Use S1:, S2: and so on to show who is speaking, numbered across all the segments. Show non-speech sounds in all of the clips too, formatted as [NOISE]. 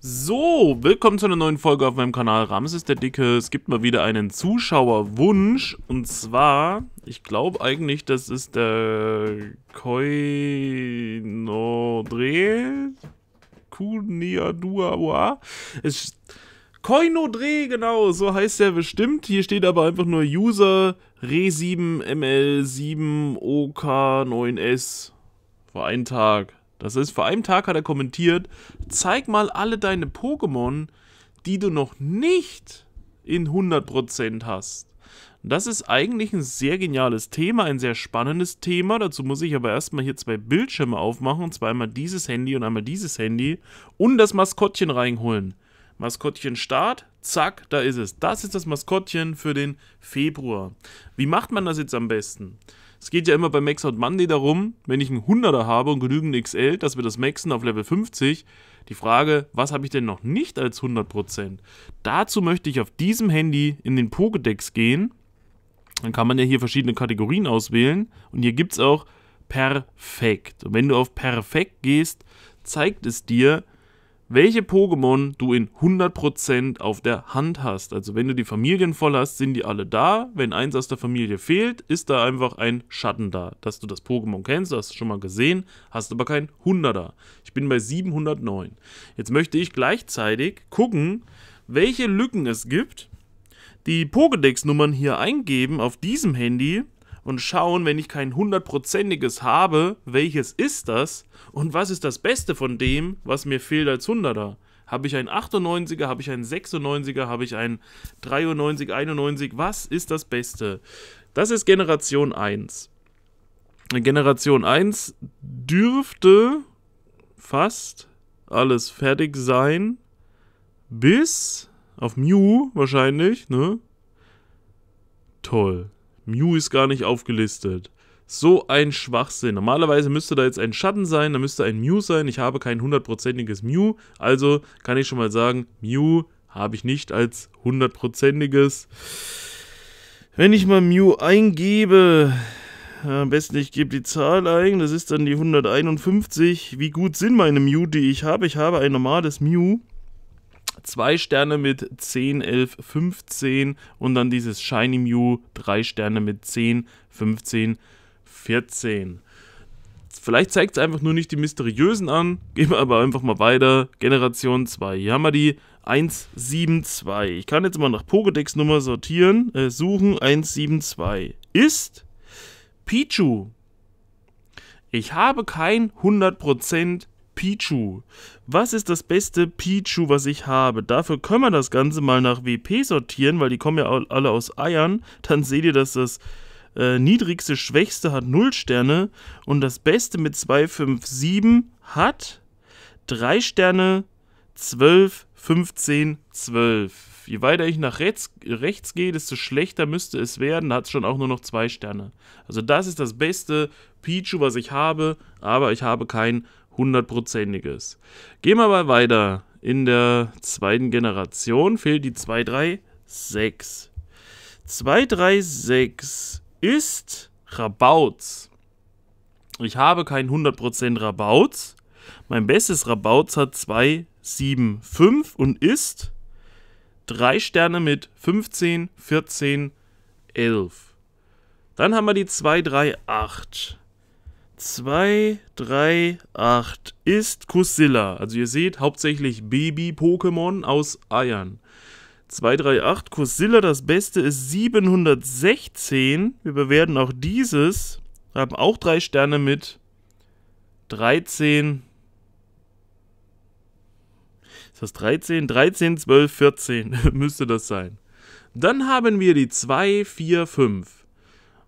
S1: So, willkommen zu einer neuen Folge auf meinem Kanal Ramses der Dicke. Es gibt mal wieder einen Zuschauerwunsch und zwar, ich glaube eigentlich, das ist der Koinodre Kuniaduawa. Es Koinodre, genau, so heißt er bestimmt. Hier steht aber einfach nur User Re7ML7OK9S. Vor einem Tag. Das ist, vor einem Tag hat er kommentiert, zeig mal alle deine Pokémon, die du noch nicht in 100% hast. Das ist eigentlich ein sehr geniales Thema, ein sehr spannendes Thema. Dazu muss ich aber erstmal hier zwei Bildschirme aufmachen, und zwar einmal dieses Handy und einmal dieses Handy und das Maskottchen reinholen. Maskottchen Start, zack, da ist es. Das ist das Maskottchen für den Februar. Wie macht man das jetzt am besten? Es geht ja immer bei Max Out Monday darum, wenn ich einen 100er habe und genügend XL, dass wir das maxen auf Level 50. Die Frage, was habe ich denn noch nicht als 100%? Dazu möchte ich auf diesem Handy in den Pokédex gehen. Dann kann man ja hier verschiedene Kategorien auswählen. Und hier gibt es auch Perfekt. Und wenn du auf Perfekt gehst, zeigt es dir, welche Pokémon du in 100% auf der Hand hast. Also wenn du die Familien voll hast, sind die alle da. Wenn eins aus der Familie fehlt, ist da einfach ein Schatten da. Dass du das Pokémon kennst, hast du schon mal gesehen, hast aber kein 100er. Ich bin bei 709. Jetzt möchte ich gleichzeitig gucken, welche Lücken es gibt. Die Pokédex-Nummern hier eingeben auf diesem Handy und schauen, wenn ich kein hundertprozentiges habe, welches ist das und was ist das Beste von dem, was mir fehlt als Hunderter. Habe ich einen 98er, habe ich einen 96er, habe ich einen 93, 91, was ist das Beste? Das ist Generation 1. Generation 1 dürfte fast alles fertig sein bis auf Mew wahrscheinlich, ne? Toll. Mew ist gar nicht aufgelistet. So ein Schwachsinn. Normalerweise müsste da jetzt ein Schatten sein, da müsste ein Mew sein. Ich habe kein hundertprozentiges Mew, also kann ich schon mal sagen, Mew habe ich nicht als hundertprozentiges. Wenn ich mal Mew eingebe, am besten ich gebe die Zahl ein, das ist dann die 151. Wie gut sind meine Mew, die ich habe? Ich habe ein normales Mew zwei Sterne mit 10, 11, 15 und dann dieses Shiny Mew, drei Sterne mit 10, 15, 14. Vielleicht zeigt es einfach nur nicht die mysteriösen an. [LAUGHS] Gehen wir aber einfach mal weiter. Generation 2. Hier haben wir die 172. Ich kann jetzt mal nach Pokédex-Nummer sortieren. Äh, suchen 172. Ist Pichu. Ich habe kein 100% Pichu. Was ist das beste Pichu, was ich habe? Dafür können wir das Ganze mal nach WP sortieren, weil die kommen ja alle aus Eiern. Dann seht ihr, dass das äh, niedrigste, schwächste hat 0 Sterne und das beste mit 2, 5, 7 hat 3 Sterne, 12, 15, 12. Je weiter ich nach rechts, rechts gehe, desto schlechter müsste es werden. Da hat es schon auch nur noch 2 Sterne. Also das ist das beste Pichu, was ich habe, aber ich habe kein hundertprozentiges. Gehen wir mal weiter. In der zweiten Generation fehlt die 236. 236 ist Rabauz. Ich habe kein 100% Rabauz. Mein bestes Rabauz hat 275 und ist 3 Sterne mit 15, 14, 11. Dann haben wir die 238. 2, 3, 8 ist Kusilla. Also ihr seht hauptsächlich Baby-Pokémon aus Eiern. 2, 3, 8, Kusilla, das Beste ist 716. Wir bewerten auch dieses. Haben auch drei Sterne mit 13. Ist das 13? 13, 12, 14 müsste das sein. Dann haben wir die 2, 4, 5.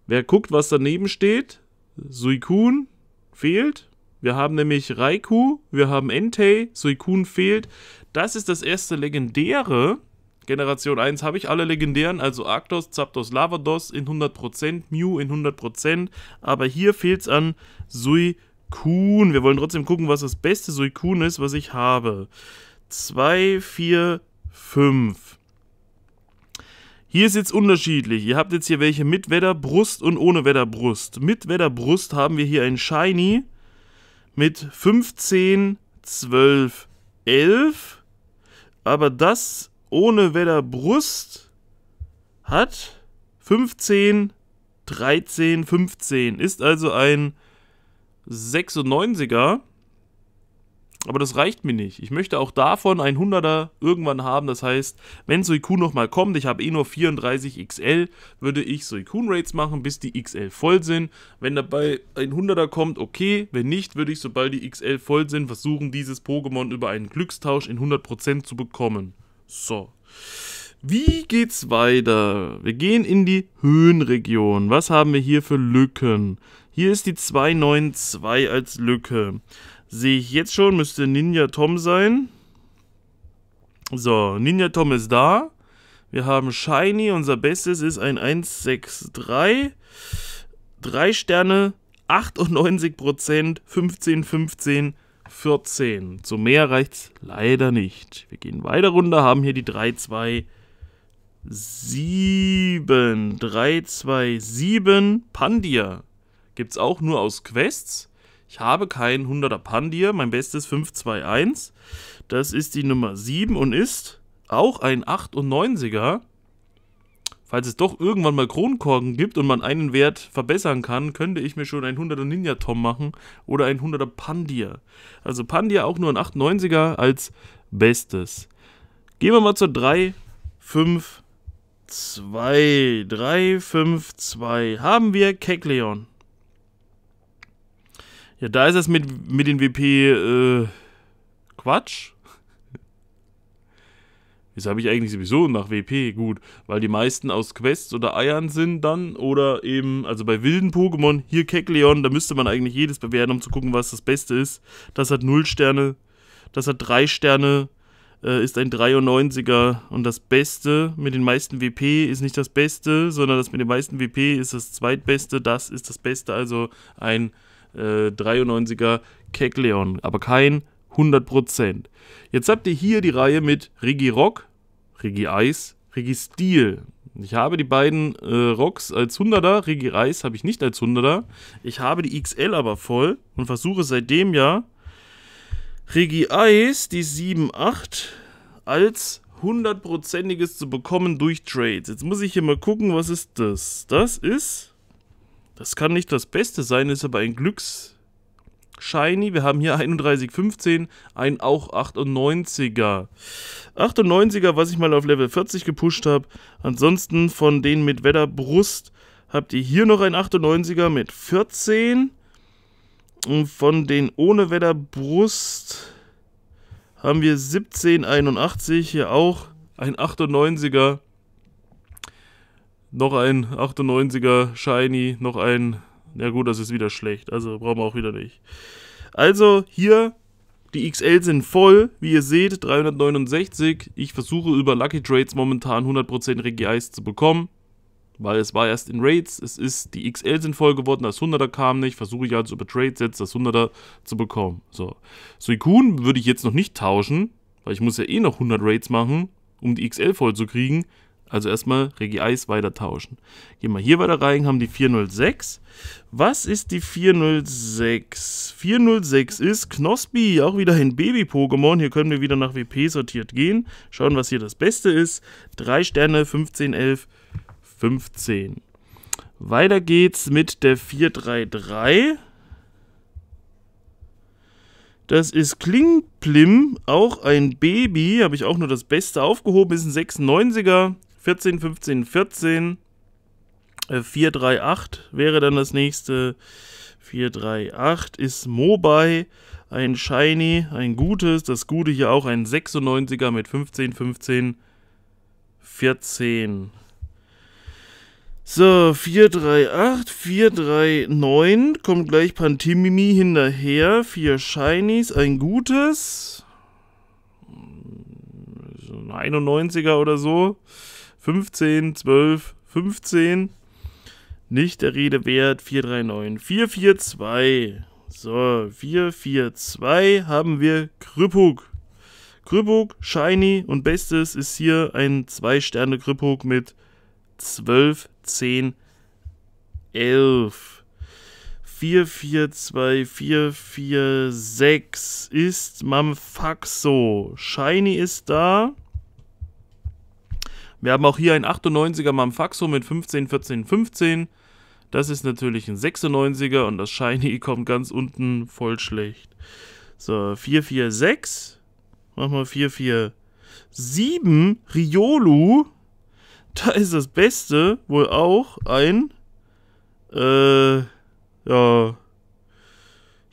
S1: Wer guckt, was daneben steht, Suikun fehlt. Wir haben nämlich Raikou, wir haben Entei, Suikun fehlt. Das ist das erste legendäre. Generation 1 habe ich alle legendären, also Arctos, Zapdos, Lavados in 100%, Mew in 100%, aber hier fehlt es an Suikun. Wir wollen trotzdem gucken, was das beste Suikun ist, was ich habe. 2, 4, 5. Hier ist jetzt unterschiedlich. Ihr habt jetzt hier welche mit Wetterbrust und ohne Wetterbrust. Mit Wetterbrust haben wir hier ein Shiny mit 15, 12, 11. Aber das ohne Wetterbrust hat 15, 13, 15. Ist also ein 96er. Aber das reicht mir nicht. Ich möchte auch davon ein 100er irgendwann haben. Das heißt, wenn Suicune nochmal kommt, ich habe eh nur 34 XL, würde ich Suicune Rates machen, bis die XL voll sind. Wenn dabei ein 100er kommt, okay. Wenn nicht, würde ich, sobald die XL voll sind, versuchen, dieses Pokémon über einen Glückstausch in 100% zu bekommen. So. Wie geht's weiter? Wir gehen in die Höhenregion. Was haben wir hier für Lücken? Hier ist die 292 als Lücke. Sehe ich jetzt schon, müsste Ninja Tom sein. So, Ninja Tom ist da. Wir haben Shiny, unser Bestes ist ein 163. 3 Sterne, 98%, 15, 15, 14. Zu mehr reicht's leider nicht. Wir gehen weiter runter, haben hier die 3, 2, 7. 3, 2, 7. Pandia. gibt es auch nur aus Quests. Ich habe keinen 100er Pandir, mein bestes 521. Das ist die Nummer 7 und ist auch ein 98er. Falls es doch irgendwann mal Kronkorken gibt und man einen Wert verbessern kann, könnte ich mir schon ein 100er Ninja Tom machen oder ein 100er Pandir. Also Pandir auch nur ein 98er als bestes. Gehen wir mal zur 3, 5, 2. 3, 5, 2. Haben wir Kekleon. Ja, da ist es mit, mit den WP äh, Quatsch. Wieso [LAUGHS] habe ich eigentlich sowieso nach WP? Gut, weil die meisten aus Quests oder Eiern sind dann. Oder eben, also bei wilden Pokémon, hier Kekleon, da müsste man eigentlich jedes bewerten, um zu gucken, was das Beste ist. Das hat 0 Sterne, das hat 3 Sterne, äh, ist ein 93er. Und das Beste mit den meisten WP ist nicht das Beste, sondern das mit den meisten WP ist das zweitbeste. Das ist das Beste, also ein äh, 93er Keck aber kein 100%. Jetzt habt ihr hier die Reihe mit Rigi Rock, Rigi Eis, Rigi Steel. Ich habe die beiden äh, Rocks als 100er, Rigi Eis habe ich nicht als 100er. Ich habe die XL aber voll und versuche seitdem ja Rigi Eis, die 7.8, als hundertprozentiges zu bekommen durch Trades. Jetzt muss ich hier mal gucken, was ist das? Das ist das kann nicht das Beste sein, ist aber ein Glücks... Shiny, wir haben hier 31,15, ein auch 98er. 98er, was ich mal auf Level 40 gepusht habe. Ansonsten von denen mit Wetterbrust habt ihr hier noch ein 98er mit 14. Und von denen ohne Wetterbrust haben wir 1781, hier auch ein 98er. Noch ein 98er Shiny, noch ein. Ja gut, das ist wieder schlecht. Also brauchen wir auch wieder nicht. Also hier, die XL sind voll. Wie ihr seht, 369. Ich versuche über Lucky Trades momentan 100% Regie Eis zu bekommen. Weil es war erst in Raids, es ist, die XL sind voll geworden, das 100er kam nicht, versuche ich also über Trades jetzt das 100er zu bekommen. So, Suikun würde ich jetzt noch nicht tauschen, weil ich muss ja eh noch 100 Raids machen, um die XL voll zu kriegen. Also erstmal Regie Eis weiter tauschen. Gehen wir hier weiter rein, haben die 406. Was ist die 406? 406 ist Knospi, auch wieder ein Baby-Pokémon. Hier können wir wieder nach WP sortiert gehen. Schauen, was hier das Beste ist. 3 Sterne, 15, 11, 15. Weiter geht's mit der 433. Das ist Klingplim, auch ein Baby, habe ich auch nur das Beste aufgehoben, ist ein 96er, 14, 15, 14. Äh, 438 wäre dann das nächste. 438 ist Mobile, ein Shiny, ein gutes. Das Gute hier auch ein 96er mit 15, 15, 14. So, 438, 439, kommt gleich Pantimimi hinterher. 4 Shinies, ein gutes. So ein 91er oder so. 15, 12, 15. Nicht der Rede wert. 439. 442. So, 442 haben wir Krüppuk. Krüppuk, Shiny und Bestes ist hier ein 2-Sterne-Krüppuk mit 12, 10, 11. 4, 4, 4, 2, 4, 6 ist Mamfaxo. Shiny ist da. Wir haben auch hier ein 98er Mamfaxo mit 15, 14, 15. Das ist natürlich ein 96er und das Shiny [LAUGHS] kommt ganz unten voll schlecht. So, 446. Machen wir 447. Riolu. Da ist das Beste wohl auch ein. Äh. Ja.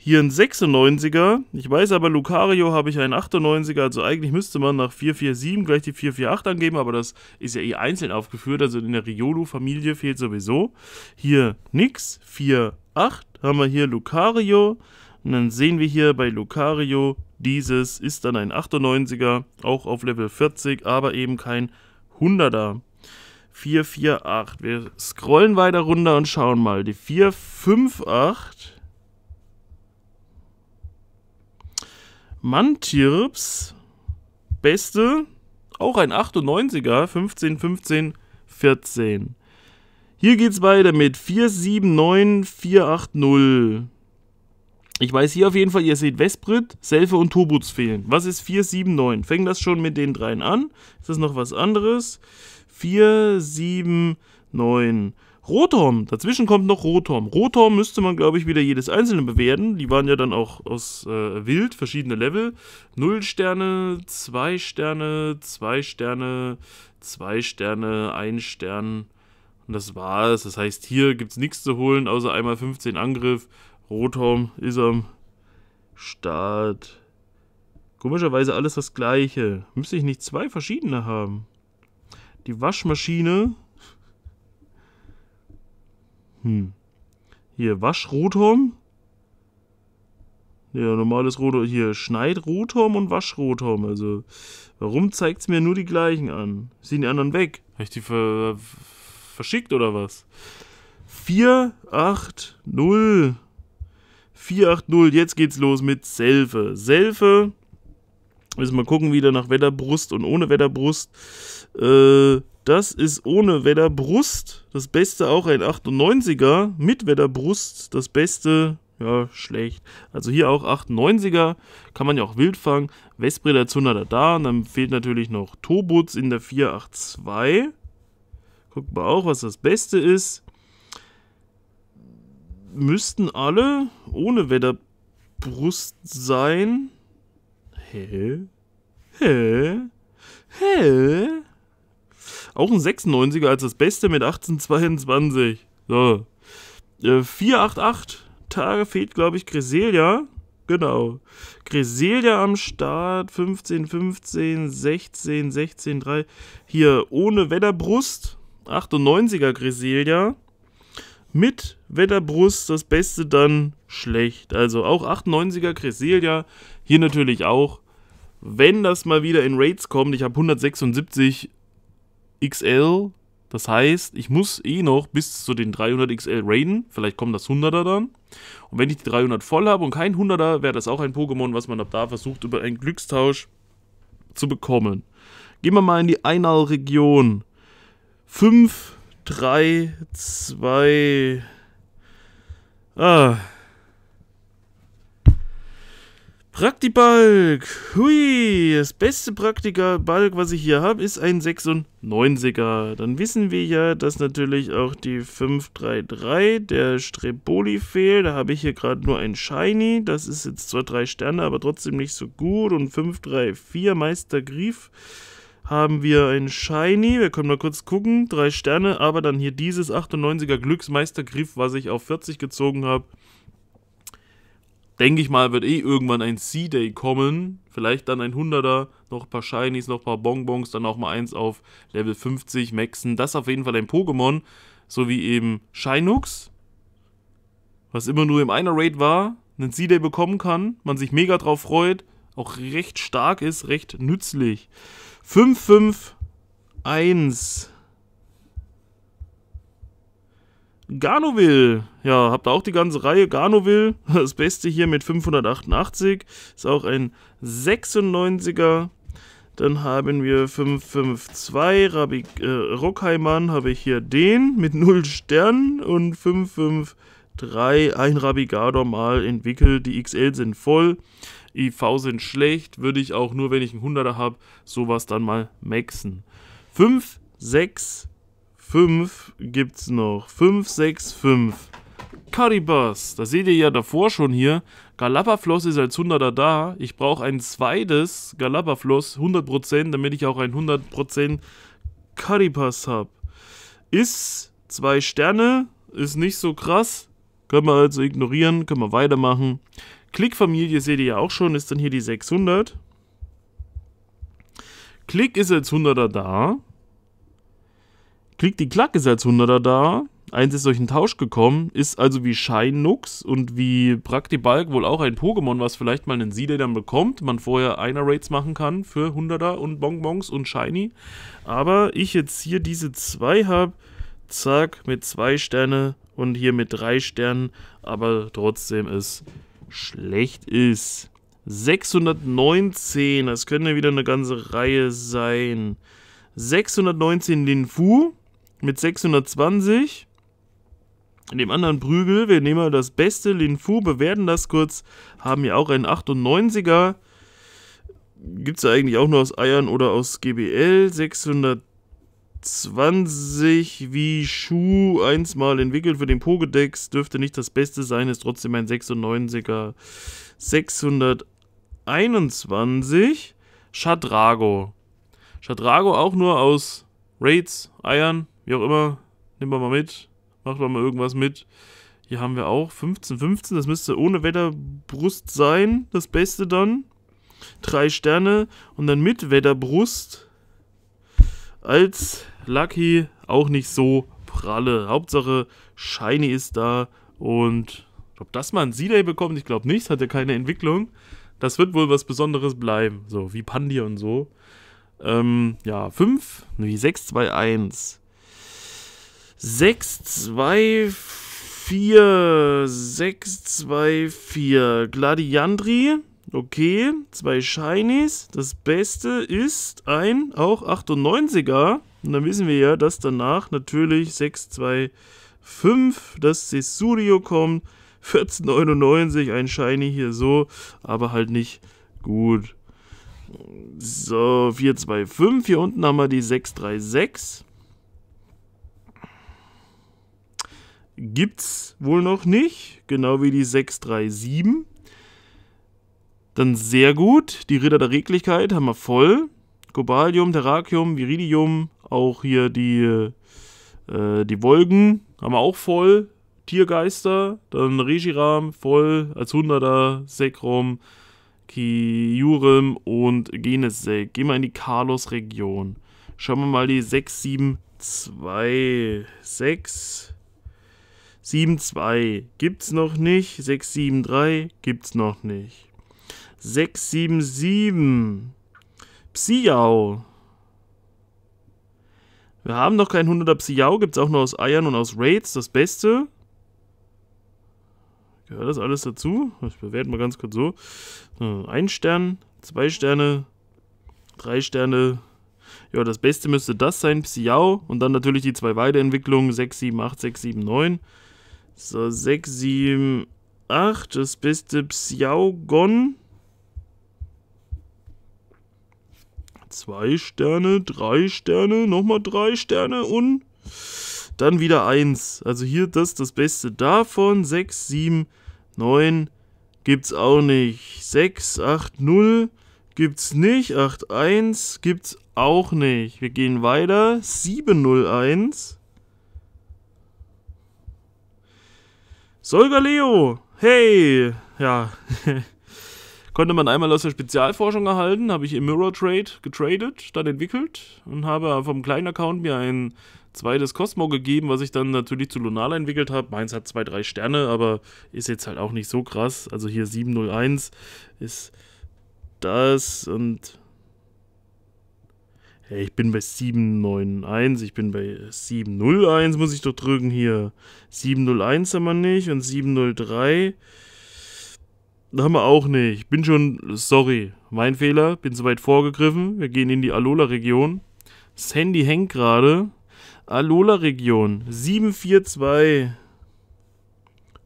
S1: Hier ein 96er. Ich weiß aber, Lucario habe ich einen 98er. Also eigentlich müsste man nach 447 gleich die 448 angeben, aber das ist ja eh einzeln aufgeführt. Also in der riolu familie fehlt sowieso. Hier nix. 48 haben wir hier Lucario. Und dann sehen wir hier bei Lucario, dieses ist dann ein 98er, auch auf Level 40, aber eben kein 100er. 448. Wir scrollen weiter runter und schauen mal. Die 458 Mantirps, beste, auch ein 98er, 15, 15, 14. Hier geht's weiter mit 479, 480. Ich weiß hier auf jeden Fall, ihr seht Westbrit, Selfe und Turbuts fehlen. Was ist 479? Fängt das schon mit den dreien an? Ist das noch was anderes? 479. Rotorm, dazwischen kommt noch Rotorm. Rotorm müsste man, glaube ich, wieder jedes einzelne bewerten. Die waren ja dann auch aus äh, Wild, verschiedene Level. 0 Sterne, 2 Sterne, 2 Sterne, 2 Sterne, 1 Stern. Und das war's. Das heißt, hier gibt es nichts zu holen, außer einmal 15 Angriff. Rotorm ist am Start. Komischerweise alles das gleiche. Müsste ich nicht zwei verschiedene haben. Die Waschmaschine hm. Hier Waschrotom. Ja, normales Rotom. Hier Schneidrotom und Waschrotom. Also, warum zeigt es mir nur die gleichen an? Sind die anderen weg? Habe ich die ver verschickt oder was? 480. 480. Jetzt geht's los mit Selfe. Selfe. Müssen also mal gucken, wieder nach Wetterbrust und ohne Wetterbrust. Äh, das ist ohne Wetterbrust das Beste, auch ein 98er. Mit Wetterbrust das Beste, ja, schlecht. Also hier auch 98er, kann man ja auch wild fangen. Vespre der Zunder da, und dann fehlt natürlich noch Tobutz in der 482. Gucken wir auch, was das Beste ist. Müssten alle ohne Wetterbrust sein. Hä? Hä? Hä? Auch ein 96er als das Beste mit 1822. So. Äh, 488 Tage fehlt, glaube ich, Greselia. Genau. Greselia am Start. 15, 15, 16, 16, 3. Hier ohne Wetterbrust. 98er Greselia. Mit Wetterbrust das Beste dann schlecht. Also auch 98er Greselia. Hier natürlich auch. Wenn das mal wieder in Raids kommt, ich habe 176 XL. Das heißt, ich muss eh noch bis zu den 300 XL raiden. Vielleicht kommt das 100er dann. Und wenn ich die 300 voll habe und kein 100er, wäre das auch ein Pokémon, was man ab da versucht, über einen Glückstausch zu bekommen. Gehen wir mal in die Einal-Region. 5, 3, 2... Ah, Praktibalk. Hui, das beste praktiker was ich hier habe, ist ein 96er. Dann wissen wir ja, dass natürlich auch die 533, der Streboli fehlt. Da habe ich hier gerade nur ein Shiny. Das ist jetzt zwar drei Sterne, aber trotzdem nicht so gut. Und 534, Meister Grief, haben wir ein Shiny. Wir können mal kurz gucken. Drei Sterne, aber dann hier dieses 98er Glücksmeister Grief, was ich auf 40 gezogen habe denke ich mal, wird eh irgendwann ein C-Day kommen. Vielleicht dann ein 100er, noch ein paar Shinies, noch ein paar Bonbons, dann auch mal eins auf Level 50 maxen. Das ist auf jeden Fall ein Pokémon, so wie eben Shinux, was immer nur im einer Raid war, einen C-Day bekommen kann, man sich mega drauf freut, auch recht stark ist, recht nützlich. 551 Garnoville, ja, habt auch die ganze Reihe. Garnoville, [LAUGHS] das Beste hier mit 588, ist auch ein 96er. Dann haben wir 552, Rabbi, äh, Rockheimann habe ich hier den mit 0 Sternen und 553, ein Rabigador mal entwickelt. Die XL sind voll, IV sind schlecht, würde ich auch nur, wenn ich einen 100er habe, sowas dann mal maxen. 5, 6, 5 gibt es noch. 5, 6, 5. Caribas. da seht ihr ja davor schon hier. Galapafloss ist als 100er da. Ich brauche ein zweites Galapafloss, 100%, damit ich auch ein 100% Caribas habe. Ist 2 Sterne, ist nicht so krass. Können wir also ignorieren, können wir weitermachen. Klickfamilie seht ihr ja auch schon, ist dann hier die 600. Klick ist als 100er da. Kriegt die Klack ist als Hunderter da. Eins ist durch einen Tausch gekommen, ist also wie Shinux und wie Praktibalk wohl auch ein Pokémon, was vielleicht mal einen Seedale dann bekommt. Man vorher einer Raids machen kann für Hunderter und Bonbons und Shiny. Aber ich jetzt hier diese zwei habe, zack, mit zwei Sterne und hier mit drei Sternen, aber trotzdem ist schlecht ist. 619, das könnte wieder eine ganze Reihe sein. 619 Linfu, mit 620. In dem anderen Prügel, wir nehmen mal das beste Linfu, bewerten das kurz, haben hier auch einen 98er. Gibt es ja eigentlich auch nur aus Eiern oder aus GBL. 620 wie Schuh, einsmal entwickelt für den Pokédex, dürfte nicht das beste sein, ist trotzdem ein 96er. 621 Shadrago. Shadrago auch nur aus Raids, Eiern, wie auch immer, nehmen wir mal mit, machen wir mal irgendwas mit. Hier haben wir auch 15, 15, das müsste ohne Wetterbrust sein, das Beste dann. Drei Sterne und dann mit Wetterbrust als Lucky auch nicht so pralle. Hauptsache Shiny ist da und ob das mal ein Sealay bekommt, ich glaube nicht, hat ja keine Entwicklung. Das wird wohl was Besonderes bleiben, so wie Pandia und so. Ähm, ja, 5, wie 6, 2, 1. 6, 2, 4, 6, 2, 4. Gladiandri, okay, zwei Shinies. Das Beste ist ein, auch 98er. Und dann wissen wir ja, dass danach natürlich 6, 2, 5, das Cesurio kommt. 14,99, ein Shiny hier so, aber halt nicht gut. So, 425, hier unten haben wir die 636. gibt es wohl noch nicht, genau wie die 637. Dann sehr gut, die Ritter der Reglichkeit haben wir voll. Kobalium, Terrakium, Viridium, auch hier die, äh, die Wolken haben wir auch voll. Tiergeister, dann Regiram voll als 100er, Sekrom, Kiurim und Genesek. Gehen wir in die Carlos-Region. Schauen wir mal die 6726. 7-2 gibt's noch nicht. 6-7-3 gibt's noch nicht. 6-7-7. Psiau. Wir haben noch kein 100er Psiau. Gibt's auch nur aus Eiern und aus Raids. Das Beste. Gehört das alles dazu? Ich bewerte mal ganz kurz so. Ein Stern, zwei Sterne, drei Sterne. Ja, das Beste müsste das sein, Psiau. Und dann natürlich die zwei Weiterentwicklungen, 6, 7, 8, 6, 7, 9. So, 6, 7, 8. Das beste Psiaugon. Zwei Sterne, drei Sterne, nochmal drei Sterne und dann wieder eins. Also hier das, das Beste davon. 6, 7, 9 gibt's auch nicht. 6, 8, 0 gibt's nicht. 8, 1 gibt's auch nicht. Wir gehen weiter. 7, 0, 1. Solga Leo, hey, ja, [LAUGHS] konnte man einmal aus der Spezialforschung erhalten, habe ich im Mirror Trade getradet, dann entwickelt und habe vom kleinen Account mir ein zweites Cosmo gegeben, was ich dann natürlich zu Lunala entwickelt habe. Meins hat zwei, drei Sterne, aber ist jetzt halt auch nicht so krass. Also hier 701 ist das und Hey, ich bin bei 791, ich bin bei 701, muss ich doch drücken hier. 701 haben wir nicht und 703 haben wir auch nicht. Ich bin schon, sorry, mein Fehler, bin zu weit vorgegriffen. Wir gehen in die Alola-Region. Das Handy hängt gerade. Alola-Region, 742,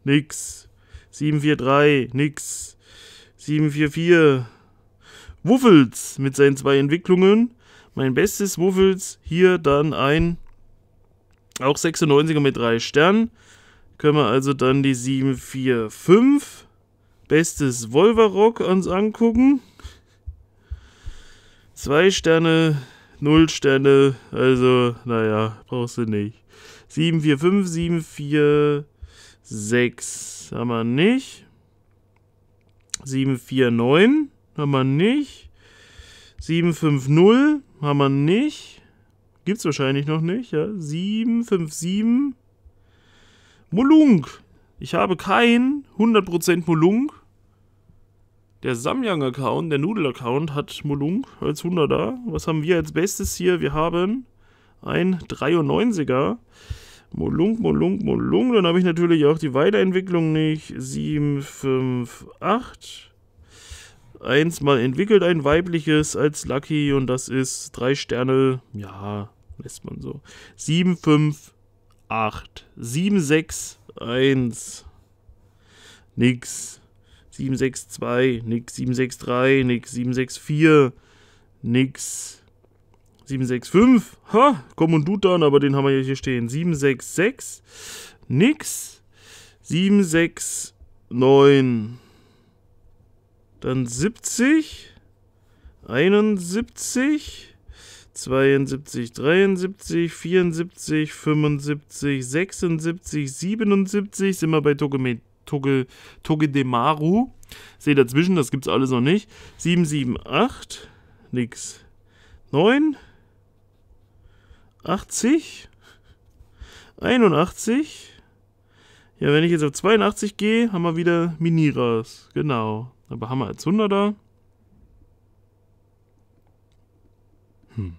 S1: nix. 743, nix. 744, Wuffels mit seinen zwei Entwicklungen. Mein bestes Wuffels hier dann ein, auch 96er mit 3 Sternen. Können wir also dann die 745 bestes Wolverock uns angucken. 2 Sterne, 0 Sterne, also naja, brauchst du nicht. 745, 746 haben wir nicht. 749 haben wir nicht. 750 haben wir nicht. Gibt es wahrscheinlich noch nicht, ja. 757 Molunk. Ich habe kein 100% Molunk. Der Samyang-Account, der Nudel-Account hat Molunk als 100er. Was haben wir als Bestes hier? Wir haben ein 93er. Molunk, Molunk, Molunk. Dann habe ich natürlich auch die Weiterentwicklung nicht. 758 eins, mal entwickelt ein weibliches als Lucky und das ist drei Sterne, ja, lässt man so. 7, 5, 8, 7, 6, 1, nix. 7, 6, 2, nix. 7, 6, 3, nix. 7, 6, 4, nix. 7, 6, 5, ha, komm und du dann, aber den haben wir hier stehen. 7, 6, 6, nix. 7, 6, 9, dann 70, 71, 72, 73, 74, 75, 76, 77. Sind wir bei Togeme, Toge, Togedemaru. Seht dazwischen, das gibt's alles noch nicht. 7, 7, 8. Nix. 9. 80. 81. Ja, wenn ich jetzt auf 82 gehe, haben wir wieder Miniras. Genau. Aber haben wir jetzt 100er? Hm.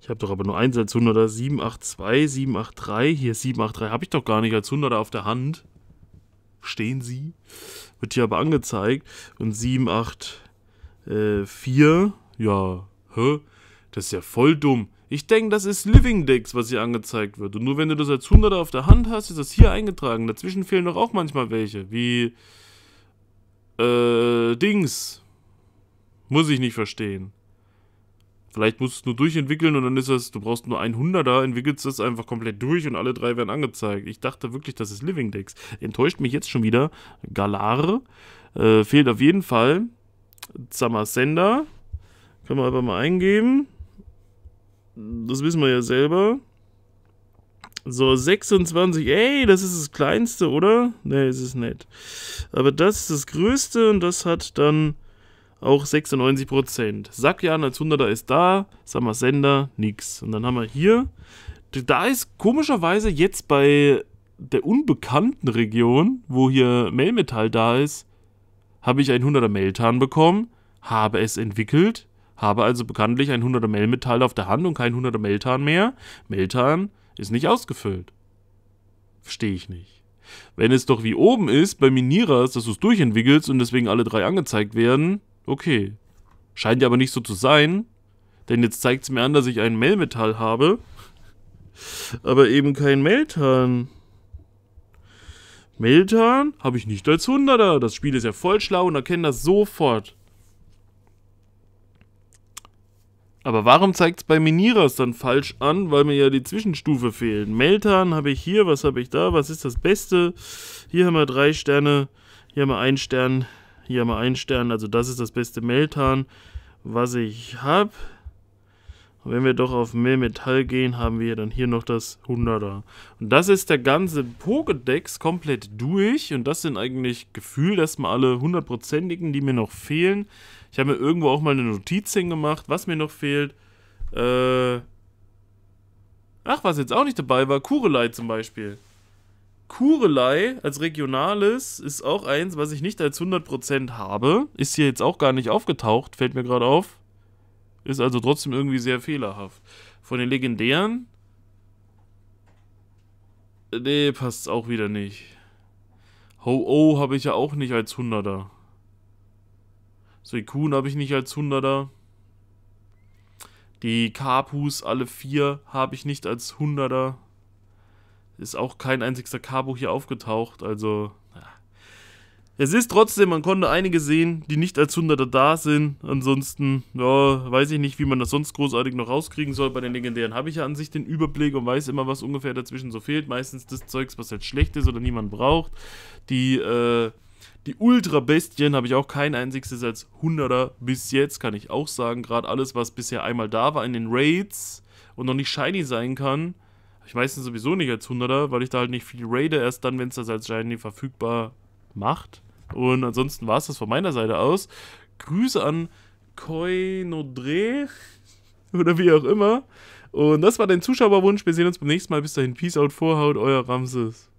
S1: Ich habe doch aber nur eins als 100er. 782, 783. Hier 783 habe ich doch gar nicht als 100er auf der Hand. Stehen sie. Wird hier aber angezeigt. Und 784. Äh, ja, hä? Das ist ja voll dumm. Ich denke, das ist Living Dicks, was hier angezeigt wird. Und nur wenn du das als 100 auf der Hand hast, ist das hier eingetragen. Dazwischen fehlen doch auch manchmal welche, wie äh, Dings. Muss ich nicht verstehen. Vielleicht musst du es nur durchentwickeln und dann ist das, du brauchst nur 100er, entwickelst das einfach komplett durch und alle drei werden angezeigt. Ich dachte wirklich, das ist Living Dicks. Enttäuscht mich jetzt schon wieder. Galar. Äh, fehlt auf jeden Fall. Zamasenda. Können wir aber mal eingeben das wissen wir ja selber. So, 26, ey, das ist das kleinste, oder? Ne, ist es nicht. Aber das ist das größte und das hat dann auch 96%. Sackjan als 100er ist da, Sag mal, Sender, nix. Und dann haben wir hier, da ist komischerweise jetzt bei der unbekannten Region, wo hier Melmetall da ist, habe ich einen 100er Meltan bekommen, habe es entwickelt habe also bekanntlich ein 100er Metall auf der Hand und kein 100er Meltan mehr. Meltan ist nicht ausgefüllt. Verstehe ich nicht. Wenn es doch wie oben ist, bei Minierers, dass du es durchentwickelst und deswegen alle drei angezeigt werden, okay. Scheint ja aber nicht so zu sein, denn jetzt zeigt es mir an, dass ich ein Melmetall habe, aber eben kein Meltan. Meltan habe ich nicht als 100er. Das Spiel ist ja voll schlau und erkennt das sofort. Aber warum zeigt es bei Miniras dann falsch an? Weil mir ja die Zwischenstufe fehlen. Meltan habe ich hier, was habe ich da? Was ist das Beste? Hier haben wir drei Sterne, hier haben wir einen Stern, hier haben wir einen Stern. Also das ist das beste Meltan, was ich habe. Und wenn wir doch auf mehr Metall gehen, haben wir dann hier noch das 100er. Und das ist der ganze Pokédex komplett durch. Und das sind eigentlich gefühlt erstmal alle 100%igen, die mir noch fehlen. Ich habe mir irgendwo auch mal eine Notiz hingemacht, was mir noch fehlt. Äh Ach, was jetzt auch nicht dabei war, Kurelei zum Beispiel. Kurelei als regionales ist auch eins, was ich nicht als 100% habe. Ist hier jetzt auch gar nicht aufgetaucht, fällt mir gerade auf. Ist also trotzdem irgendwie sehr fehlerhaft. Von den legendären. Nee, passt auch wieder nicht. Ho-Oh habe ich ja auch nicht als 100er. Suikun habe ich nicht als 100er. Die Kapus, alle vier, habe ich nicht als 100er. Ist auch kein einzigster Kabu hier aufgetaucht, also... Es ist trotzdem, man konnte einige sehen, die nicht als Hunderter da sind. Ansonsten, ja, weiß ich nicht, wie man das sonst großartig noch rauskriegen soll. Bei den Legendären habe ich ja an sich den Überblick und weiß immer, was ungefähr dazwischen so fehlt. Meistens das Zeugs, was halt schlecht ist oder niemand braucht. Die, äh, die Ultra-Bestien habe ich auch kein einziges als Hunderter bis jetzt, kann ich auch sagen. Gerade alles, was bisher einmal da war in den Raids und noch nicht shiny sein kann, habe ich meistens sowieso nicht als Hunderter, weil ich da halt nicht viel raide. Erst dann, wenn es das als shiny verfügbar ist macht. Und ansonsten war es das von meiner Seite aus. Grüße an Koinodre [LAUGHS] oder wie auch immer. Und das war dein Zuschauerwunsch. Wir sehen uns beim nächsten Mal. Bis dahin, Peace out, Vorhaut, euer Ramses.